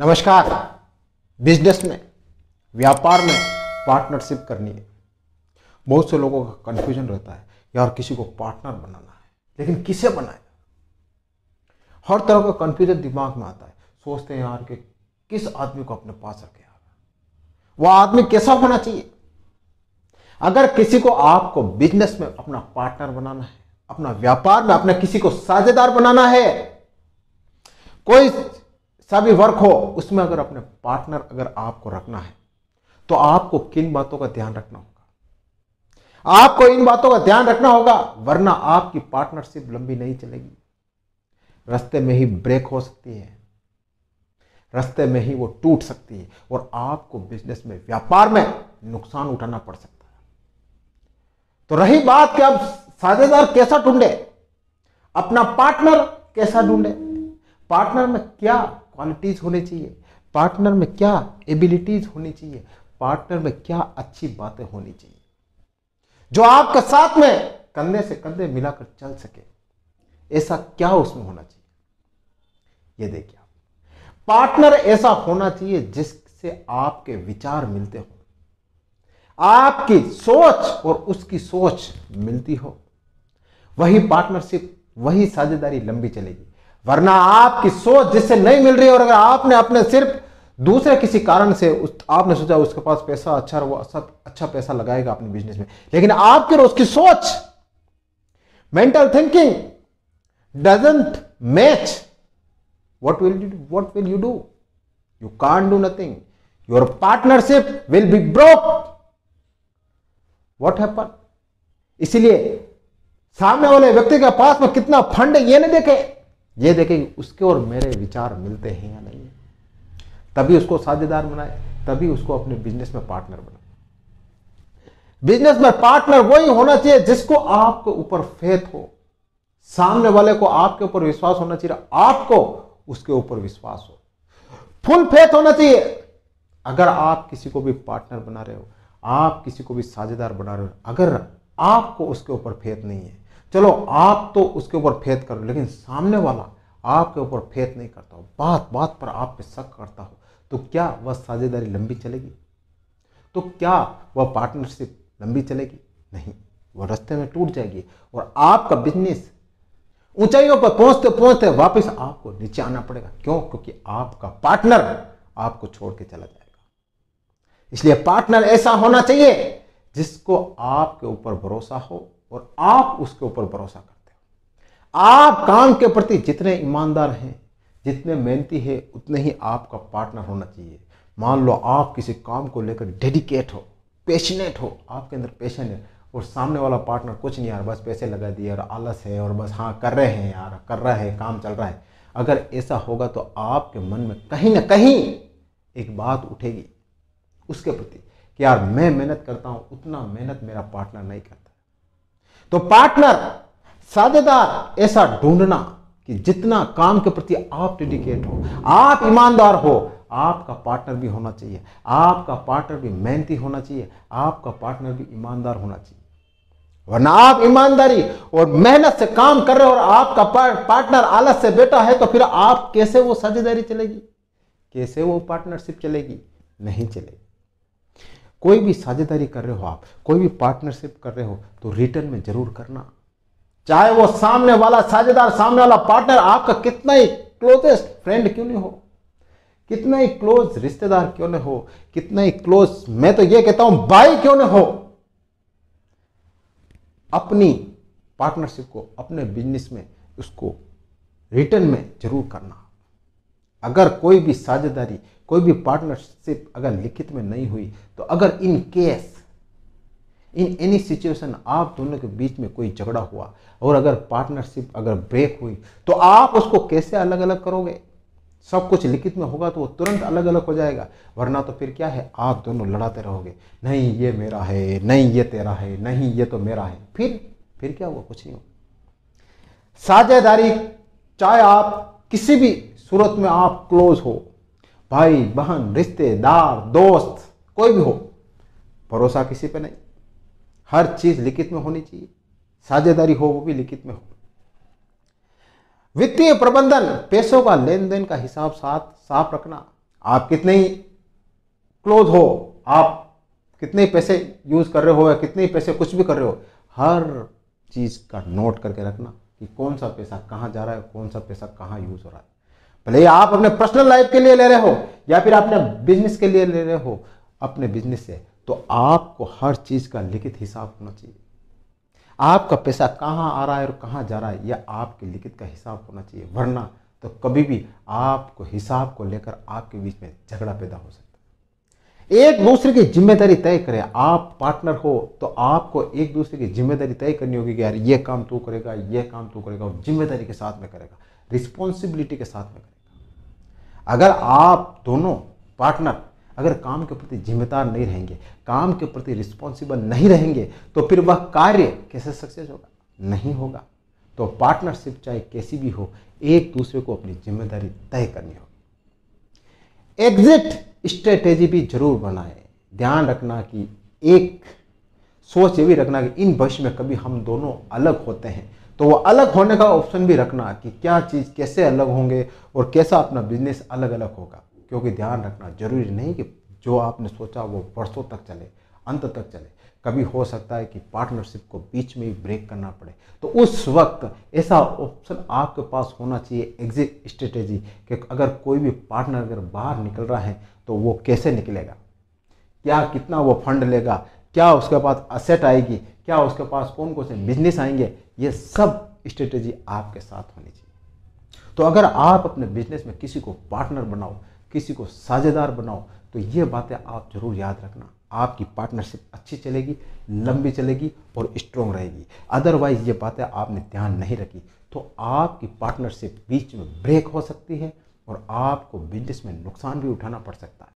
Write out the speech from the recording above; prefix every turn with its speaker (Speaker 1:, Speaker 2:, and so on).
Speaker 1: नमस्कार बिजनेस में व्यापार में पार्टनरशिप करनी है बहुत से लोगों का कंफ्यूजन रहता है यार किसी को पार्टनर बनाना है लेकिन किसे बनाए हर तरह का कंफ्यूजन दिमाग में आता है सोचते हैं यार कि किस आदमी को अपने पास रखे यार वह आदमी कैसा होना चाहिए अगर किसी को आपको बिजनेस में अपना पार्टनर बनाना है अपना व्यापार में अपने किसी को साझेदार बनाना है कोई सा भी वर्क हो उसमें अगर अपने पार्टनर अगर आपको रखना है तो आपको किन बातों का ध्यान रखना होगा आपको इन बातों का ध्यान रखना होगा वरना आपकी पार्टनरशिप लंबी नहीं चलेगी रस्ते में ही ब्रेक हो सकती है रस्ते में ही वो टूट सकती है और आपको बिजनेस में व्यापार में नुकसान उठाना पड़ सकता है तो रही बात कि अब साझेदार कैसा ढूंढे अपना पार्टनर कैसा ढूंढे पार्टनर में क्या क्वालिटीज़ होनी चाहिए पार्टनर में क्या एबिलिटीज़ होनी चाहिए पार्टनर में क्या अच्छी बातें होनी चाहिए जो आपके साथ में कंधे से कंधे मिलाकर चल सके ऐसा क्या उसमें होना चाहिए ये देखिए आप पार्टनर ऐसा होना चाहिए जिससे आपके विचार मिलते हो आपकी सोच और उसकी सोच मिलती हो वही पार्टनरशिप वही साझेदारी लंबी चलेगी वरना आपकी सोच जिससे नहीं मिल रही और अगर आपने अपने सिर्फ दूसरे किसी कारण से उस आपने सोचा उसके पास पैसा अच्छा वो अच्छा पैसा लगाएगा अपने बिजनेस में लेकिन आपके और उसकी सोच mental thinking doesn't match what will you do? Will you do you can do nothing your partnership will be broke broke happen happened इसलिए सामने वाले व्यक्ति के पास में कितना फंड है ये नहीं देखे ये देखे कि उसके और मेरे विचार मिलते हैं या नहीं तभी उसको साझेदार बनाए तभी उसको अपने बिजनेस में पार्टनर बनाए बिजनेस में पार्टनर वही होना चाहिए जिसको आपके ऊपर फेथ हो सामने वाले को आपके ऊपर विश्वास होना चाहिए आपको उसके ऊपर विश्वास हो फुल फेथ होना चाहिए अगर आप किसी को भी पार्टनर बना रहे हो आप किसी को भी साझेदार बना रहे हो अगर आपको उसके ऊपर फेथ नहीं है चलो आप तो उसके ऊपर फेत करो लेकिन सामने वाला आपके ऊपर फेत नहीं करता हो बात बात पर आप पे शक करता हो तो क्या वह साझेदारी लंबी चलेगी तो क्या वह पार्टनरशिप लंबी चलेगी नहीं वह रस्ते में टूट जाएगी और आपका बिजनेस ऊंचाइयों पर पहुंचते पहुंचते वापस आपको नीचे आना पड़ेगा क्यों क्योंकि आपका पार्टनर आपको छोड़ के चला जाएगा इसलिए पार्टनर ऐसा होना चाहिए जिसको आपके ऊपर भरोसा हो और आप उसके ऊपर भरोसा करते हो आप काम के प्रति जितने ईमानदार हैं जितने मेहनती है उतने ही आपका पार्टनर होना चाहिए मान लो आप किसी काम को लेकर डेडिकेट हो पैशनेट हो आपके अंदर पैशन है और सामने वाला पार्टनर कुछ नहीं यार बस पैसे लगा दिए और आलस है और बस हाँ कर रहे हैं यार कर रहा है काम चल रहा है अगर ऐसा होगा तो आपके मन में कहीं ना कहीं एक बात उठेगी उसके प्रति कि यार मैं मेहनत करता हूँ उतना मेहनत मेरा पार्टनर नहीं करता तो पार्टनर साझेदार ऐसा ढूंढना कि जितना काम के प्रति आप डेडिकेट हो आप ईमानदार हो आपका पार्टनर भी होना चाहिए आपका पार्टनर भी मेहनती होना चाहिए आपका पार्टनर भी ईमानदार होना चाहिए वरना आप ईमानदारी और मेहनत से काम कर रहे हो और आपका पार्टनर आलस से बेटा है तो फिर आप कैसे वो साझेदारी चलेगी कैसे वो पार्टनरशिप चलेगी नहीं चलेगी कोई भी साझेदारी कर रहे हो आप कोई भी पार्टनरशिप कर रहे हो तो रिटर्न में जरूर करना चाहे वो सामने वाला साझेदार सामने वाला पार्टनर आपका कितना ही क्लोजेस्ट फ्रेंड क्यों नहीं हो कितना ही क्लोज रिश्तेदार क्यों नहीं हो कितना ही क्लोज मैं तो ये कहता हूं भाई क्यों नहीं हो अपनी पार्टनरशिप को अपने बिजनेस में उसको रिटर्न में जरूर करना अगर कोई भी साझेदारी कोई भी पार्टनरशिप अगर लिखित में नहीं हुई तो अगर in case in any situation आप दोनों के बीच में कोई झगड़ा हुआ और अगर पार्टनरशिप अगर ब्रेक हुई तो आप उसको कैसे अलग अलग करोगे सब कुछ लिखित में होगा तो वो तुरंत अलग अलग हो जाएगा वरना तो फिर क्या है आप दोनों लड़ाते रहोगे नहीं ये मेरा है नहीं ये तेरा है नहीं ये तो मेरा है फिर फिर क्या हुआ कुछ नहीं हुआ साझेदारी चाहे आप किसी भी सूरत में आप क्लोज हो भाई बहन रिश्तेदार दोस्त कोई भी हो भरोसा किसी पे नहीं हर चीज लिखित में होनी चाहिए साझेदारी हो वो भी लिखित में हो वित्तीय प्रबंधन पैसों का लेन देन का हिसाब साथ साफ रखना आप कितने ही क्लोज हो आप कितने पैसे यूज कर रहे हो या कितने पैसे कुछ भी कर रहे हो हर चीज का नोट करके रखना कि कौन सा पैसा कहाँ जा रहा है कौन सा पैसा कहाँ यूज हो रहा है भले आप अपने पर्सनल लाइफ के लिए ले रहे हो या फिर आपने बिजनेस के लिए ले रहे हो अपने बिजनेस से तो आपको हर चीज का लिखित हिसाब होना चाहिए आपका पैसा कहाँ आ रहा है और कहाँ जा रहा है यह आपके लिखित का हिसाब होना चाहिए वरना तो कभी भी आपको हिसाब को लेकर आपके बीच में झगड़ा पैदा हो सकता है एक दूसरे की जिम्मेदारी तय करें आप पार्टनर हो तो आपको एक दूसरे की जिम्मेदारी तय करनी होगी कि यार ये काम तू करेगा ये काम तू करेगा और जिम्मेदारी के साथ में करेगा रिस्पॉन्सिबिलिटी के साथ में करेगा अगर आप दोनों पार्टनर अगर काम के प्रति जिम्मेदार नहीं रहेंगे काम के प्रति रिस्पॉन्सिबल नहीं रहेंगे तो फिर वह कार्य कैसे सक्सेस होगा नहीं होगा तो पार्टनरशिप चाहे कैसी भी हो एक दूसरे को अपनी जिम्मेदारी तय करनी होगी एग्जिट स्ट्रेटेजी भी जरूर बनाएं ध्यान रखना कि एक सोच ये भी रखना कि इन भविष्य में कभी हम दोनों अलग होते हैं तो वो अलग होने का ऑप्शन भी रखना कि क्या चीज़ कैसे अलग होंगे और कैसा अपना बिजनेस अलग अलग होगा क्योंकि ध्यान रखना जरूरी नहीं कि जो आपने सोचा वो बरसों तक चले अंत तक चले कभी हो सकता है कि पार्टनरशिप को बीच में ही ब्रेक करना पड़े तो उस वक्त ऐसा ऑप्शन आपके पास होना चाहिए एग्जिट स्ट्रेटेजी कि अगर कोई भी पार्टनर अगर बाहर निकल रहा है तो वो कैसे निकलेगा क्या कितना वो फंड लेगा क्या उसके पास असेट आएगी क्या उसके पास कौन कौन से बिजनेस आएंगे ये सब स्ट्रेटेजी आपके साथ होनी चाहिए तो अगर आप अपने बिजनेस में किसी को पार्टनर बनाओ किसी को साझेदार बनाओ तो ये बातें आप जरूर याद रखना आपकी पार्टनरशिप अच्छी चलेगी लंबी चलेगी और स्ट्रोंग रहेगी अदरवाइज ये बातें आपने ध्यान नहीं रखी तो आपकी पार्टनरशिप बीच में ब्रेक हो सकती है और आपको बिजनेस में नुकसान भी उठाना पड़ सकता है